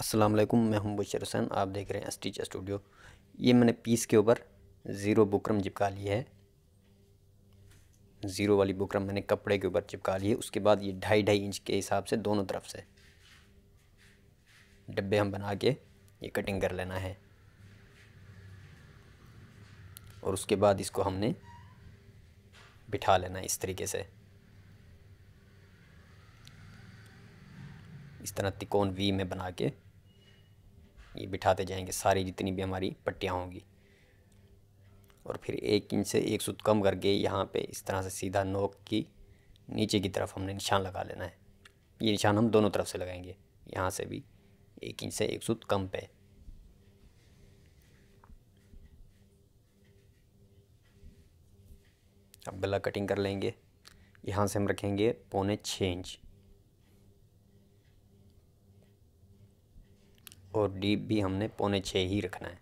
असलम मैं हूं बशर हसैन आप देख रहे हैं स्टीचर स्टूडियो ये मैंने पीस के ऊपर ज़ीरो बुकरम चिपका ली है ज़ीरो वाली बुकरम मैंने कपड़े के ऊपर चिपका ली है उसके बाद ये ढाई ढाई इंच के हिसाब से दोनों तरफ से डब्बे हम बना के ये कटिंग कर लेना है और उसके बाद इसको हमने बिठा लेना है इस तरीके से इस तरह तिकोन वी में बना के ये बिठाते जाएंगे सारी जितनी भी हमारी पट्टियाँ होंगी और फिर एक इंच से एक सूत कम करके यहाँ पे इस तरह से सीधा नोक की नीचे की तरफ हमने निशान लगा लेना है ये निशान हम दोनों तरफ से लगाएंगे यहाँ से भी एक इंच से एक सूत कम पे अब गला कटिंग कर लेंगे यहाँ से हम रखेंगे पौने छः इंच और डीप भी हमने पौने छः ही रखना है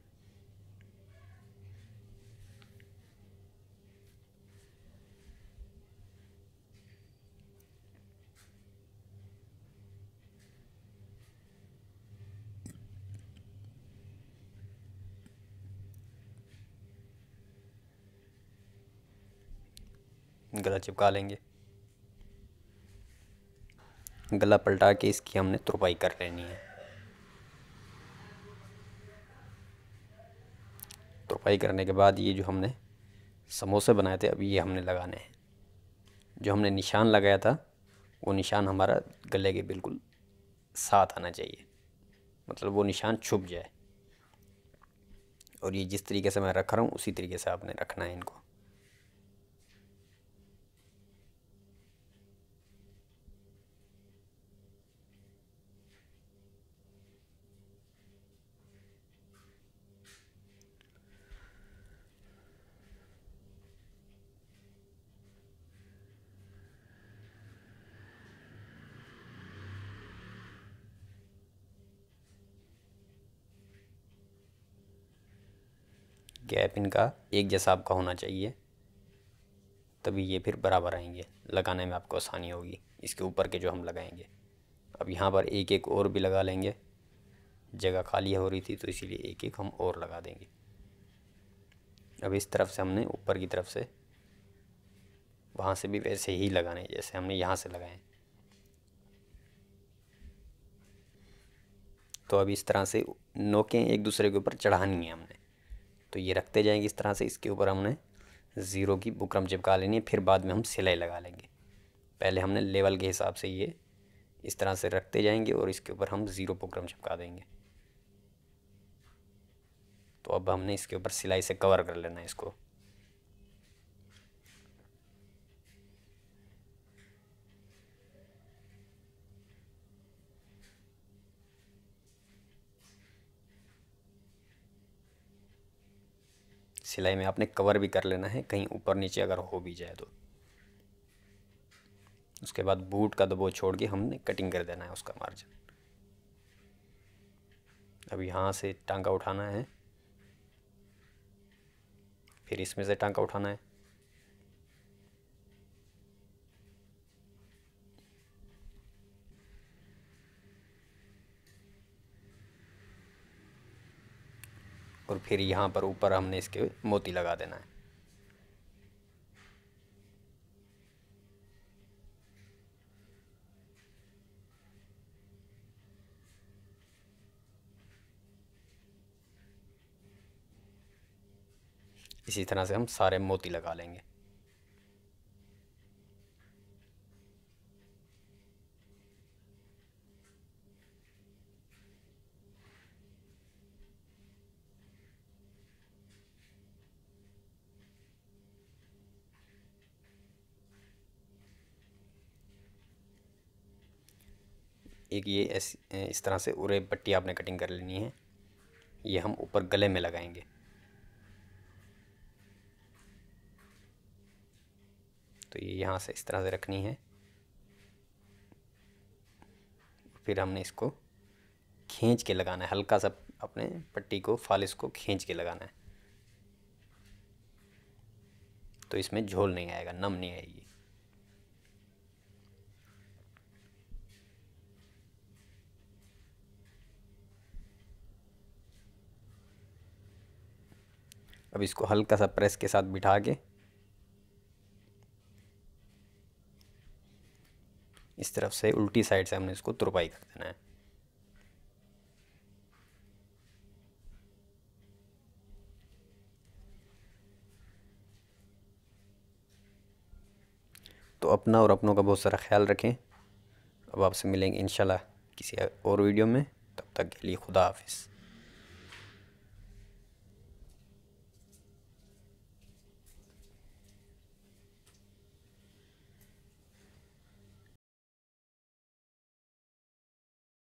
गला चिपका लेंगे गला पलटा के इसकी हमने तुरपाई कर लेनी है तुरपाई करने के बाद ये जो हमने समोसे बनाए थे अभी ये हमने लगाने हैं जो हमने निशान लगाया था वो निशान हमारा गले के बिल्कुल साथ आना चाहिए मतलब वो निशान छुप जाए और ये जिस तरीके से मैं रख रहा हूँ उसी तरीके से आपने रखना है इनको गैप इनका एक जैसा आपका होना चाहिए तभी ये फिर बराबर आएंगे लगाने में आपको आसानी होगी इसके ऊपर के जो हम लगाएंगे अब यहाँ पर एक एक और भी लगा लेंगे जगह खाली हो रही थी तो इसीलिए एक एक हम और लगा देंगे अब इस तरफ से हमने ऊपर की तरफ से वहाँ से भी वैसे ही लगाने जैसे हमने यहाँ से लगाए तो अब इस तरह से नोकें एक दूसरे के ऊपर चढ़ानी है हमने तो ये रखते जाएंगे इस तरह से इसके ऊपर हमने ज़ीरो की बुकरम चिपका लेनी है फिर बाद में हम सिलाई लगा लेंगे पहले हमने लेवल के हिसाब से ये इस तरह से रखते जाएंगे और इसके ऊपर हम ज़ीरो बुकरम चिपका देंगे तो अब हमने इसके ऊपर सिलाई से कवर कर लेना है इसको सिलाई में आपने कवर भी कर लेना है कहीं ऊपर नीचे अगर हो भी जाए तो उसके बाद बूट का दबो छोड़ के हमने कटिंग कर देना है उसका मार्जिन अब यहाँ से टांका उठाना है फिर इसमें से टांका उठाना है और फिर यहाँ पर ऊपर हमने इसके मोती लगा देना है इसी तरह से हम सारे मोती लगा लेंगे एक ये इस इस तरह से उरे पट्टी आपने कटिंग कर लेनी है ये हम ऊपर गले में लगाएंगे तो ये यहाँ से इस तरह से रखनी है फिर हमने इसको खींच के लगाना है हल्का सा अपने पट्टी को फालिस को खींच के लगाना है तो इसमें झोल नहीं आएगा नम नहीं आएगी अब इसको हल्का सा प्रेस के साथ बिठा के इस तरफ से उल्टी साइड से हमने इसको तुरपाई कर देना है तो अपना और अपनों का बहुत सारा ख्याल रखें अब आपसे मिलेंगे इंशाल्लाह किसी और वीडियो में तब तक के लिए खुदा हाफिज़